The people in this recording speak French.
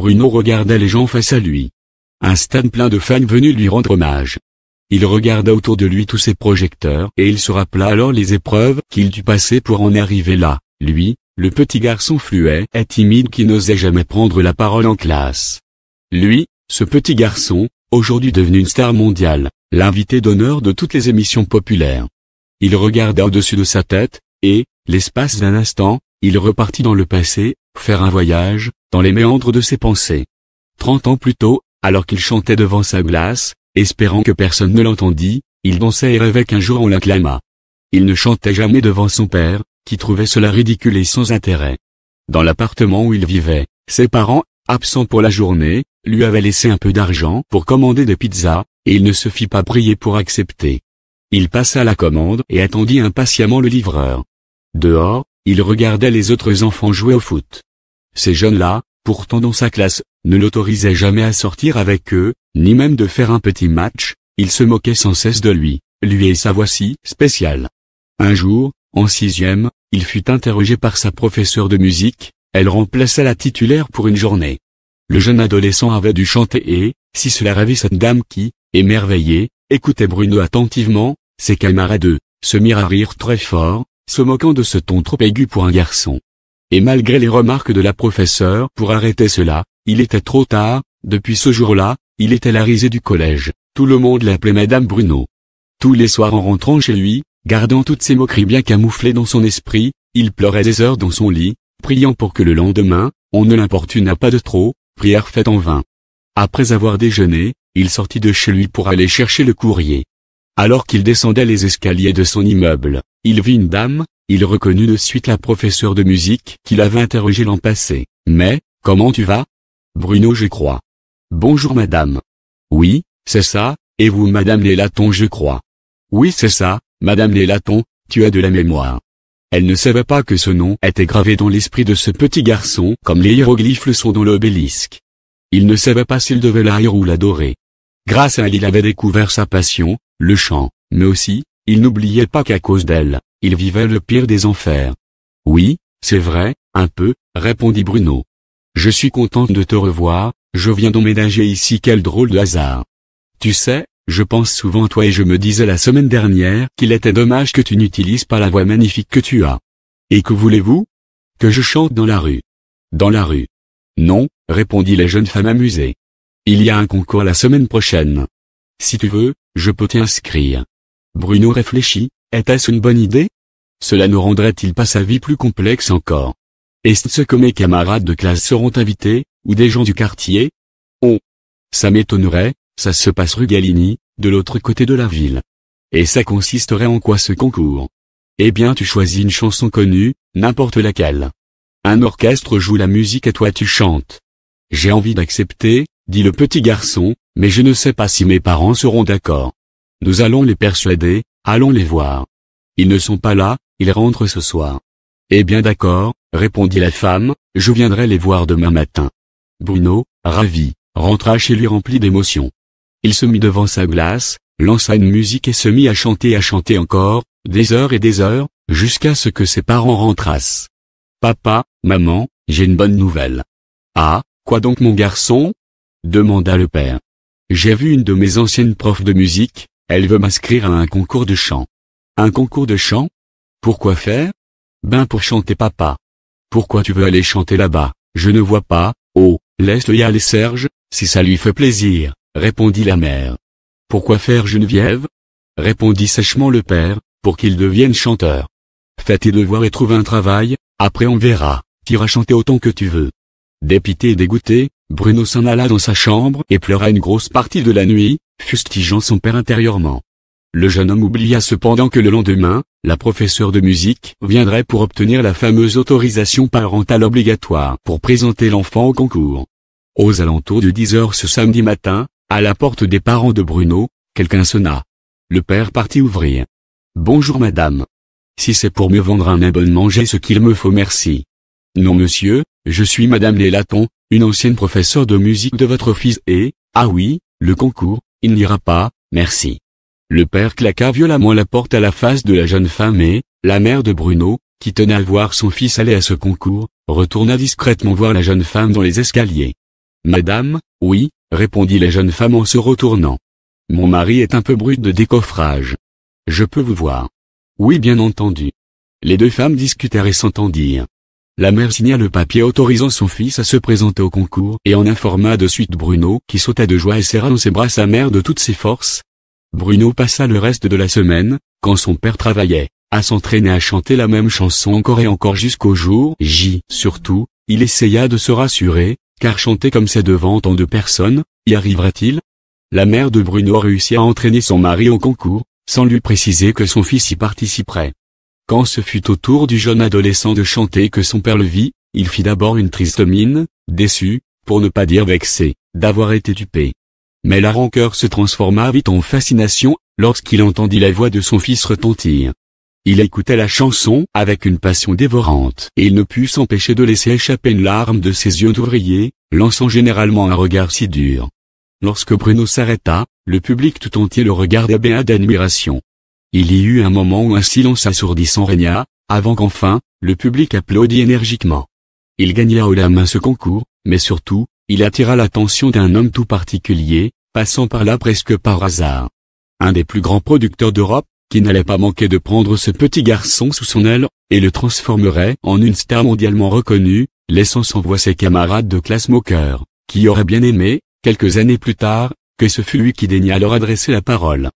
Bruno regardait les gens face à lui. Un stade plein de fans venus lui rendre hommage. Il regarda autour de lui tous ses projecteurs et il se rappela alors les épreuves qu'il dut passer pour en arriver là. Lui, le petit garçon fluet et timide qui n'osait jamais prendre la parole en classe. Lui, ce petit garçon, aujourd'hui devenu une star mondiale, l'invité d'honneur de toutes les émissions populaires. Il regarda au-dessus de sa tête, et, l'espace d'un instant, il repartit dans le passé, faire un voyage, dans les méandres de ses pensées. Trente ans plus tôt, alors qu'il chantait devant sa glace, espérant que personne ne l'entendit, il dansait et rêvait qu'un jour on l'acclama. Il ne chantait jamais devant son père, qui trouvait cela ridicule et sans intérêt. Dans l'appartement où il vivait, ses parents, absents pour la journée, lui avaient laissé un peu d'argent pour commander des pizzas, et il ne se fit pas prier pour accepter. Il passa la commande et attendit impatiemment le livreur. Dehors, il regardait les autres enfants jouer au foot. Ces jeunes-là, pourtant dans sa classe, ne l'autorisaient jamais à sortir avec eux, ni même de faire un petit match, ils se moquaient sans cesse de lui, lui et sa voix spéciale. Un jour, en sixième, il fut interrogé par sa professeure de musique, elle remplaça la titulaire pour une journée. Le jeune adolescent avait dû chanter et, si cela ravit cette dame qui, émerveillée, écoutait Bruno attentivement, ses camarades, se mirent à rire très fort, se moquant de ce ton trop aigu pour un garçon. Et malgré les remarques de la professeure pour arrêter cela, il était trop tard, depuis ce jour-là, il était la risée du collège, tout le monde l'appelait Madame Bruno. Tous les soirs en rentrant chez lui, gardant toutes ses moqueries bien camouflées dans son esprit, il pleurait des heures dans son lit, priant pour que le lendemain, on ne l'importunât pas de trop, prière faite en vain. Après avoir déjeuné, il sortit de chez lui pour aller chercher le courrier. Alors qu'il descendait les escaliers de son immeuble, il vit une dame, il reconnut de suite la professeure de musique qu'il avait interrogée l'an passé. Mais, comment tu vas Bruno je crois. Bonjour madame. Oui, c'est ça, et vous madame Nélaton je crois. Oui c'est ça, madame Nélaton, tu as de la mémoire. Elle ne savait pas que ce nom était gravé dans l'esprit de ce petit garçon comme les hiéroglyphes le sont dans l'obélisque. Il ne savait pas s'il devait la ou l'adorer. Grâce à elle il avait découvert sa passion, le chant, mais aussi, il n'oubliait pas qu'à cause d'elle, il vivait le pire des enfers. Oui, c'est vrai, un peu, répondit Bruno. Je suis contente de te revoir, je viens d'emménager ici quel drôle de hasard. Tu sais, je pense souvent à toi et je me disais la semaine dernière qu'il était dommage que tu n'utilises pas la voix magnifique que tu as. Et que voulez-vous Que je chante dans la rue. Dans la rue. Non, répondit la jeune femme amusée. Il y a un concours la semaine prochaine. Si tu veux, je peux t'inscrire. Bruno réfléchit, est ce une bonne idée Cela ne rendrait-il pas sa vie plus complexe encore Est-ce que mes camarades de classe seront invités, ou des gens du quartier Oh Ça m'étonnerait, ça se passe rue Galigny, de l'autre côté de la ville. Et ça consisterait en quoi ce concours Eh bien tu choisis une chanson connue, n'importe laquelle. Un orchestre joue la musique et toi tu chantes. J'ai envie d'accepter, dit le petit garçon, mais je ne sais pas si mes parents seront d'accord. Nous allons les persuader, allons les voir. Ils ne sont pas là, ils rentrent ce soir. Eh bien d'accord, répondit la femme, je viendrai les voir demain matin. Bruno, ravi, rentra chez lui rempli d'émotion. Il se mit devant sa glace, lança une musique et se mit à chanter à chanter encore, des heures et des heures, jusqu'à ce que ses parents rentrassent. Papa, maman, j'ai une bonne nouvelle. Ah, quoi donc mon garçon demanda le père. J'ai vu une de mes anciennes profs de musique, elle veut m'inscrire à un concours de chant. Un concours de chant Pourquoi faire Ben pour chanter papa. Pourquoi tu veux aller chanter là-bas Je ne vois pas, oh, laisse-le y aller Serge, si ça lui fait plaisir, répondit la mère. Pourquoi faire Geneviève répondit sèchement le père, pour qu'il devienne chanteur. Fais tes devoirs et trouve un travail, après on verra, iras chanter autant que tu veux. Dépité et dégoûté, Bruno s'en alla dans sa chambre et pleura une grosse partie de la nuit, fustigeant son père intérieurement. Le jeune homme oublia cependant que le lendemain, la professeure de musique viendrait pour obtenir la fameuse autorisation parentale obligatoire pour présenter l'enfant au concours. Aux alentours de 10 heures ce samedi matin, à la porte des parents de Bruno, quelqu'un sonna. Le père partit ouvrir. Bonjour madame. Si c'est pour me vendre un abonnement j'ai ce qu'il me faut merci. Non monsieur, je suis madame Lélaton, une ancienne professeure de musique de votre fils et, ah oui, le concours, il n'ira pas, merci. Le père claqua violemment la porte à la face de la jeune femme et, la mère de Bruno, qui tenait à voir son fils aller à ce concours, retourna discrètement voir la jeune femme dans les escaliers. Madame, oui, répondit la jeune femme en se retournant. Mon mari est un peu brut de décoffrage. Je peux vous voir. Oui bien entendu. Les deux femmes discutèrent et s'entendirent. La mère signa le papier autorisant son fils à se présenter au concours et en informa de suite Bruno qui sauta de joie et serra dans ses bras sa mère de toutes ses forces. Bruno passa le reste de la semaine, quand son père travaillait, à s'entraîner à chanter la même chanson encore et encore jusqu'au jour J. Surtout, il essaya de se rassurer, car chanter comme c'est devant tant de personnes, y arrivera-t-il La mère de Bruno réussit à entraîner son mari au concours, sans lui préciser que son fils y participerait. Quand ce fut au tour du jeune adolescent de chanter que son père le vit, il fit d'abord une triste mine, déçu, pour ne pas dire vexé, d'avoir été dupé. Mais la rancœur se transforma vite en fascination, lorsqu'il entendit la voix de son fils retentir. Il écoutait la chanson avec une passion dévorante, et il ne put s'empêcher de laisser échapper une larme de ses yeux d'ouvrier, lançant généralement un regard si dur. Lorsque Bruno s'arrêta, le public tout entier le regardait bien d'admiration. Il y eut un moment où un silence assourdissant régna, avant qu'enfin, le public applaudit énergiquement. Il gagna haut la main ce concours, mais surtout, il attira l'attention d'un homme tout particulier, passant par là presque par hasard. Un des plus grands producteurs d'Europe, qui n'allait pas manquer de prendre ce petit garçon sous son aile, et le transformerait en une star mondialement reconnue, laissant sans voix ses camarades de classe moqueurs, qui auraient bien aimé, quelques années plus tard, que ce fut lui qui daigna leur adresser la parole.